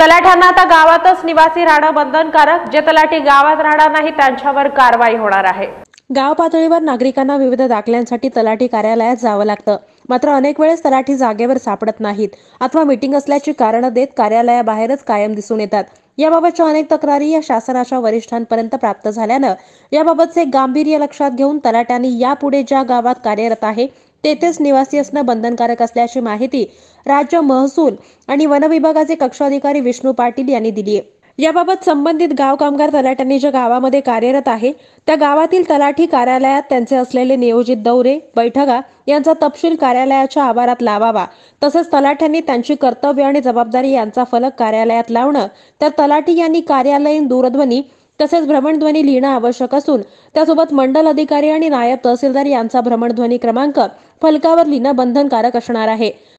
तलाठ्यांना आता गावातच निवासी राहणं बंधनकारक जे तलाठी गावात राहणार नाही त्यांच्यावर कारवाई होणार आहे गाव पातळीवर नागरिकांना विविध दाखल्यांसाठी तलाठी कार्यालयात जावं लागतं मात्र अनेक वेळेस तलाठी जागेवर सापडत नाहीत अथवा मीटिंग असल्याची कारण देत कार्यालयाबाहेरच कायम दिसून येतात याबाबतच्या अनेक तक्रारी या शासनाच्या वरिष्ठांपर्यंत प्राप्त झाल्यानं याबाबतचे गांभीर्य लक्षात घेऊन तलाट्यांनी यापुढे ज्या गावात कार्यरत आहे तेथेच निवासी असणं बंधनकारक असल्याची माहिती राज्य महसूल आणि वन विभागाचे कक्षाधिकारी विष्णू पाटील यांनी दिली आहे याबाबत संबंधित गाव कामगार तलाट्यांनी ज्या गावामध्ये कार्यरत आहे त्या गावातील तलाठी कार्यालयात त्यांचे असलेले नियोजित दौरे बैठका यांचा तपशील कार्यालयाच्या आवारात लावावा तसेच तलाठ्यांनी त्यांची कर्तव्य आणि जबाबदारी यांचा फलक कार्यालयात लावणं तर तलाठी यांनी कार्यालयीन दूरध्वनी तसेच भ्रमणध्वनी लिहिणं आवश्यक असून त्यासोबत मंडल अधिकारी आणि नायब तहसीलदार यांचा भ्रमणध्वनी क्रमांक फलकावर लिहिणं बंधनकारक असणार आहे